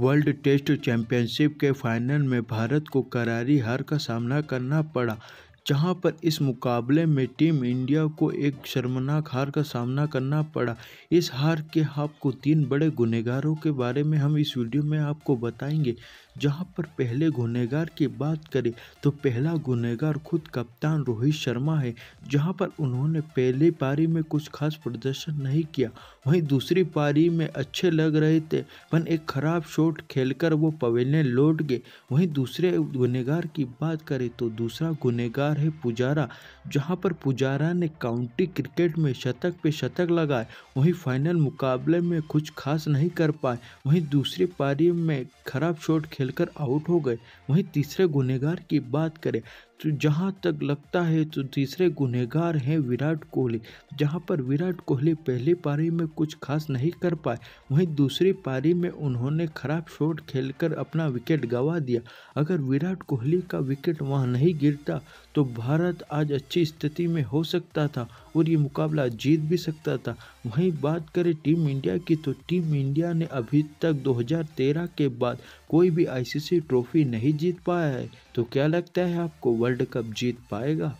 world test championship के final में भारत को करारी हार का सामना करना पड़ा जहां पर इस मुकाबले में टीम इंडिया को एक शर्मनाक हार का सामना करना पड़ा इस हार के आपको तीन बड़े गुनहगारों के बारे में हम इस वीडियो में आपको बताएंगे जहां पर पहले गुनहगार की बात करें तो पहला गुनहगार खुद कप्तान रोहित शर्मा है जहां पर उन्होंने पहली पारी में कुछ खास प्रदर्शन नहीं किया वहीं दूसरी पारी में अच्छे लग रहे थे पर एक खराब शॉट खेलकर वो पवेलियन लौट गए वहीं दूसरे गुनहगार की बात करें तो दूसरा गुनहगार है पुजारा जहां पर पुजारा ने काउंटी क्रिकेट में शतक पे शतक लगाए वहीं फाइनल मुकाबले में कुछ खास नहीं कर पाए वहीं दूसरी पारी में खराब शॉट खेलकर आउट हो गए वहीं तीसरे गुनेगार की बात करें तो जहाँ तक लगता है तो तीसरे गुनहगार हैं विराट कोहली जहाँ पर विराट कोहली पहली पारी में कुछ खास नहीं कर पाए वहीं दूसरी पारी में उन्होंने खराब शॉट खेलकर अपना विकेट गंवा दिया अगर विराट कोहली का विकेट वहाँ नहीं गिरता तो भारत आज अच्छी स्थिति में हो सकता था और ये मुकाबला जीत भी सकता था वहीं बात करें टीम इंडिया की तो टीम इंडिया ने अभी तक 2013 के बाद कोई भी आईसीसी ट्रॉफी नहीं जीत पाया है तो क्या लगता है आपको वर्ल्ड कप जीत पाएगा